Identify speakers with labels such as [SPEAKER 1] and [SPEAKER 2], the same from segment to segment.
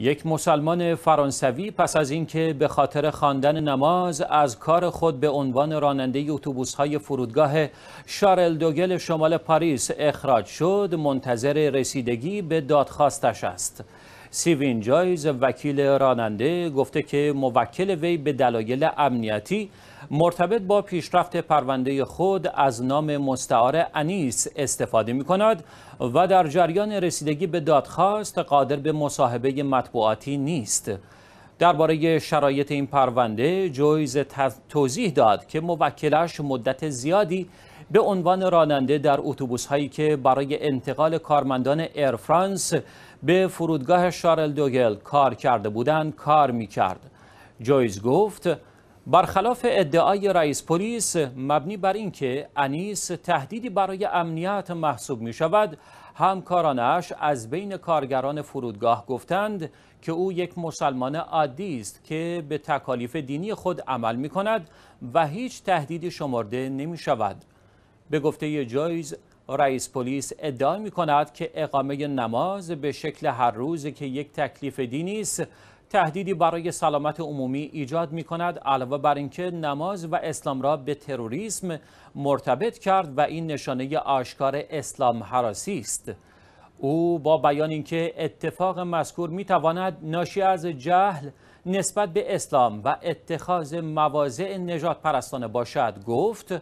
[SPEAKER 1] یک مسلمان فرانسوی پس از اینکه به خاطر خواندن نماز از کار خود به عنوان راننده های فرودگاه شارل دوگل شمال پاریس اخراج شد منتظر رسیدگی به دادخواستش است سیوین جایز وکیل راننده گفته که موکل وی به دلایل امنیتی مرتبط با پیشرفت پرونده خود از نام مستعار انیس استفاده می کند و در جریان رسیدگی به دادخواست قادر به مصاحبه مطبوعاتی نیست. درباره شرایط این پرونده جویز توضیح داد که موکلش مدت زیادی به عنوان راننده در اتوبوس هایی که برای انتقال کارمندان ایرفرانس به فرودگاه شارل دوگل کار کرده بودند کار کرد جویز گفت برخلاف ادعای رئیس پلیس مبنی بر اینکه انیس تهدیدی برای امنیت محسوب می شود همکارانش از بین کارگران فرودگاه گفتند که او یک مسلمان عادی است که به تکالیف دینی خود عمل می کند و هیچ تهدیدی شمرده نمی شود به گفته جایز رئیس پلیس ادعا می کند که اقامه نماز به شکل هر روز که یک تکلیف دینی است تهدیدی برای سلامت عمومی ایجاد می کند علاوه بر اینکه نماز و اسلام را به تروریسم مرتبط کرد و این نشانه آشکار اسلام حراسی است او با بیان اینکه اتفاق مذکور می تواند ناشی از جهل نسبت به اسلام و اتخاذ مواضع نجات پرستانه باشد گفت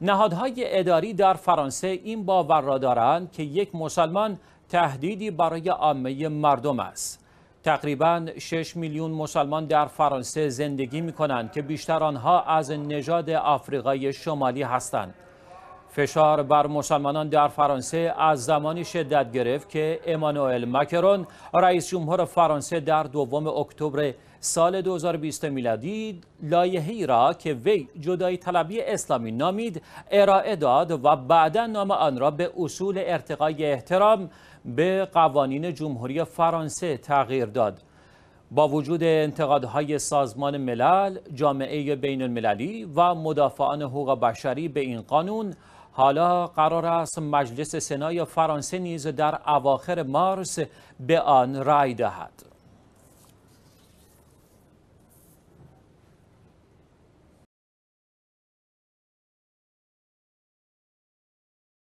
[SPEAKER 1] نهادهای اداری در فرانسه این باور را دارند که یک مسلمان تهدیدی برای عامه مردم است تقریبا 6 میلیون مسلمان در فرانسه زندگی می کنند که بیشتر آنها از نژاد آفریقای شمالی هستند فشار بر مسلمانان در فرانسه از زمانی شدت گرفت که امانوئل مکرون رئیس جمهور فرانسه در دوم اکتبر سال 2020 میلادی لایحه‌ای را که وی جدایی طلبی اسلامی نامید ارائه داد و بعدا نام آن را به اصول ارتقای احترام به قوانین جمهوری فرانسه تغییر داد با وجود انتقادهای سازمان ملل، جامعه بین المللی و مدافعان حقوق بشری به این قانون حالا قرار است مجلس سنای فرانسه نیز در اواخر مارس به آن رای دهد